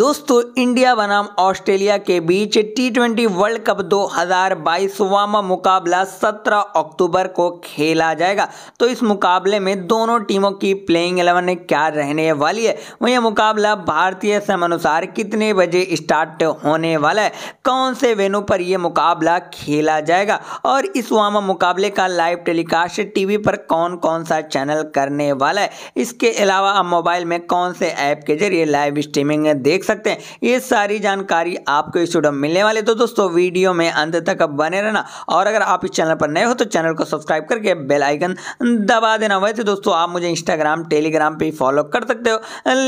दोस्तों इंडिया बनाम ऑस्ट्रेलिया के बीच टी ट्वेंटी वर्ल्ड कप 2022 वामा मुकाबला 17 अक्टूबर को खेला जाएगा तो इस मुकाबले में दोनों टीमों की प्लेइंग एलेवन क्या रहने वाली है वह मुकाबला भारतीय अनुसार कितने बजे स्टार्ट होने वाला है कौन से वेनू पर यह मुकाबला खेला जाएगा और इस वामा मुकाबले का लाइव टेलीकास्ट टीवी पर कौन कौन सा चैनल करने वाला है इसके अलावा आप मोबाइल में कौन से ऐप के जरिए लाइव स्ट्रीमिंग देख देख सकते हैं ये सारी जानकारी आपको इस वीडियो में मिलने वाले तो दोस्तों वीडियो में अंत तक बने रहना और अगर आप इस चैनल पर नए हो तो चैनल को सब्सक्राइब करके बेल आइकन दबा देना वैसे तो दोस्तों आप मुझे इंस्टाग्राम टेलीग्राम पर फॉलो कर सकते हो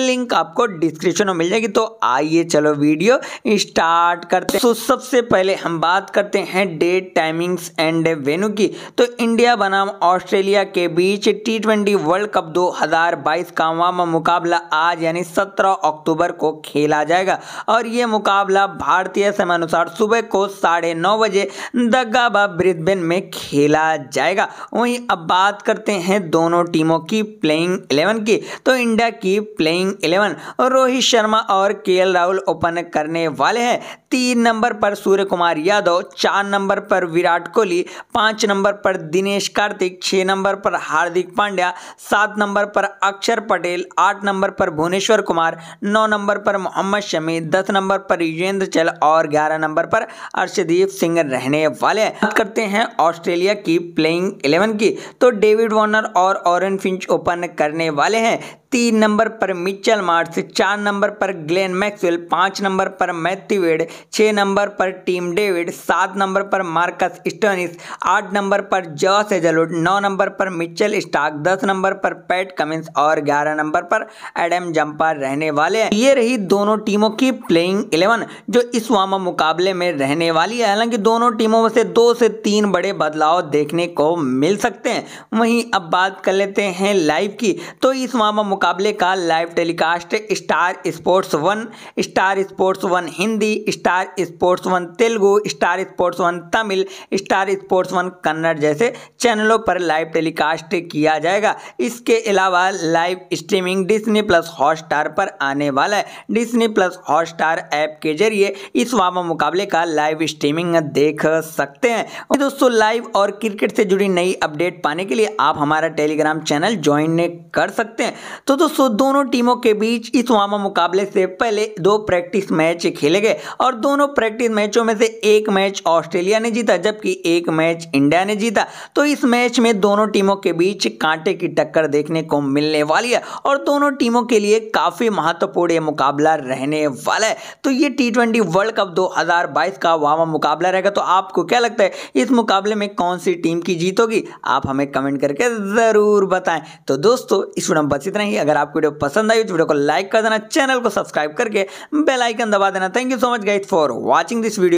लिंक आपको डिस्क्रिप्शन में मिल जाएगी तो आइए चलो वीडियो स्टार्ट करते हैं तो सबसे पहले हम बात करते हैं डेट टाइमिंग्स एंड वेन्यू की तो इंडिया बनाम ऑस्ट्रेलिया के बीच टी वर्ल्ड कप 2022 का मुकाबला आज यानी 17 अक्टूबर को खेल खेला जाएगा और ये मुकाबला भारतीय अनुसार सुबह को साढ़े नौ बजे दगाबा ब्रिस्बेन में खेला जाएगा वहीं अब बात करते हैं दोनों टीमों की प्लेइंग इलेवन की तो इंडिया की प्लेइंग इलेवन रोहित शर्मा और के राहुल ओपन करने वाले हैं तीन नंबर पर सूर्य कुमार यादव चार नंबर पर विराट कोहली पांच नंबर पर दिनेश कार्तिक छह नंबर पर हार्दिक पांड्या सात नंबर पर अक्षर पटेल आठ नंबर पर भुवनेश्वर कुमार नौ नंबर पर मोहम्मद शमी दस नंबर पर युजेंद्र चल और ग्यारह नंबर पर अर्शदीप सिंह रहने वाले हैं बात करते हैं ऑस्ट्रेलिया की प्लेइंग इलेवन की तो डेविड वार्नर और ओरन फिंच ओपन करने वाले हैं तीन नंबर पर मिचल मार्स चार नंबर पर ग्लेन मैक्सवेल पांच नंबर पर मैथ्यूवेड छह नंबर पर टीम डेविड सात नंबर पर मार्कस स्टोनिस आठ नंबर पर जॉस एजलुड नौ नंबर पर मिचल स्टार्क दस नंबर पर पैट कमिंस और ग्यारह नंबर पर एडम जम्पर रहने वाले हैं ये रही दोनों टीमों की प्लेइंग इलेवन जो इस वामा मुकाबले में रहने वाली है हालांकि दोनों टीमों में से दो से तीन बड़े बदलाव देखने को मिल सकते हैं वहीं अब बात कर लेते हैं लाइव की तो इस वामा मुकाबले का live telecast Star Sports one Star Sports one Hindi Star Sports one Telugu Star Sports one Tamil Star Sports one Kannada जैसे चैनलों पर लाइव टेलीकास्ट किया जाएगा इसके अलावा live streaming Disney plus Hotstar पर आने वाला है डिस्नी प्लस हॉटस्टार ऐप के जरिए इस वामा मुकाबले का लाइव स्ट्रीमिंग देख सकते हैं दोस्तों लाइव और क्रिकेट से जुड़ी नई अपडेट पाने के लिए आप हमारा टेलीग्राम चैनल ज्वाइन कर सकते हैं तो दोस्तों दोनों टीमों के बीच इस वामा मुकाबले से पहले दो प्रैक्टिस मैच खेले गए और दोनों प्रैक्टिस मैचों में से एक मैच ऑस्ट्रेलिया ने जीता जबकि एक मैच इंडिया ने जीता तो इस मैच में दोनों टीमों के बीच कांटे की टक्कर देखने को मिलने वाली है और दोनों टीमों के लिए काफ़ी महत्वपूर्ण ये मुकाबला रहने वाला है तो ये टी ट्वेंटी वर्ल्ड कप दो का वामा मुकाबला रहेगा तो आपको क्या लगता है इस मुकाबले में कौन सी टीम की जीत होगी आप हमें कमेंट करके ज़रूर बताएं तो दोस्तों इस वीडियो में बस इतना ही जाएंगे अगर आपको वीडियो पसंद आई तो वीडियो को लाइक कर देना चैनल को सब्सक्राइब करके बेलाइकन दबा देना thank you so much guys for watching this video